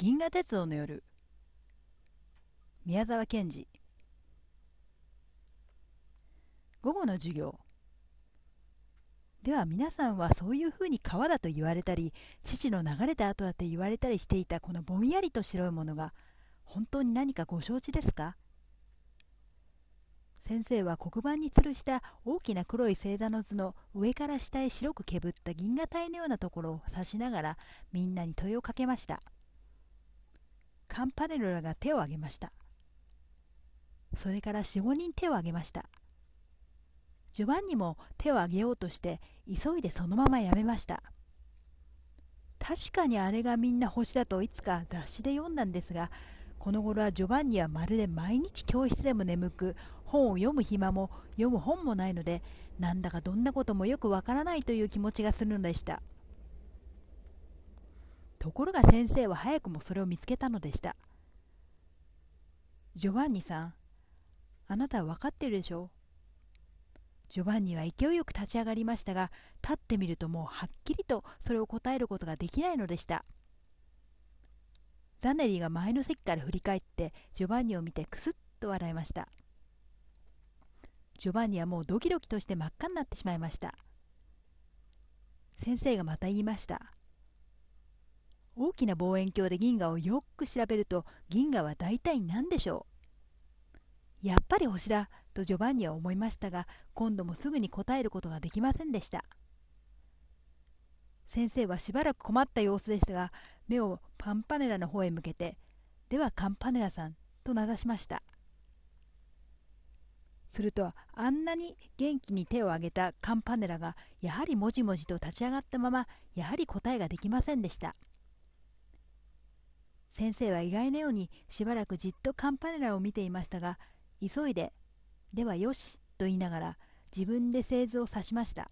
銀河鉄道の夜宮沢賢治午後の授業では皆さんはそういうふうに川だと言われたり父の流れた後だって言われたりしていたこのぼんやりと白いものが本当に何かご承知ですか先生は黒板に吊るした大きな黒い星座の図の上から下へ白くけぶった銀河帯のようなところを指しながらみんなに問いをかけました。カンパネルラが手を挙げました。それから四五人手を挙げました。ジョバンニも手を挙げようとして急いでそのままやめました。確かにあれがみんな星だといつか雑誌で読んだんですが、この頃はジョバンニはまるで毎日教室でも眠く、本を読む暇も読む本もないので、なんだかどんなこともよくわからないという気持ちがするのでした。ところが先生は早くもそれを見つけたのでしたジョバンニさんあなたは分かってるでしょジョバンニは勢いよく立ち上がりましたが立ってみるともうはっきりとそれを答えることができないのでしたザネリーが前の席から振り返ってジョバンニを見てクスッと笑いましたジョバンニはもうドキドキとして真っ赤になってしまいました先生がまた言いました大きな望遠鏡で銀河をよく調べると銀河は大体何でしょうやっぱり星だとジョバンニは思いましたが今度もすぐに答えることができませんでした先生はしばらく困った様子でしたが目をパンパネラの方へ向けて「ではカンパネラさん」と名指しましたするとあんなに元気に手を挙げたカンパネラがやはりもじもじと立ち上がったままやはり答えができませんでした先生は意外なようにしばらくじっとカンパネラを見ていましたが急いで「ではよし」と言いながら自分で製図を刺しました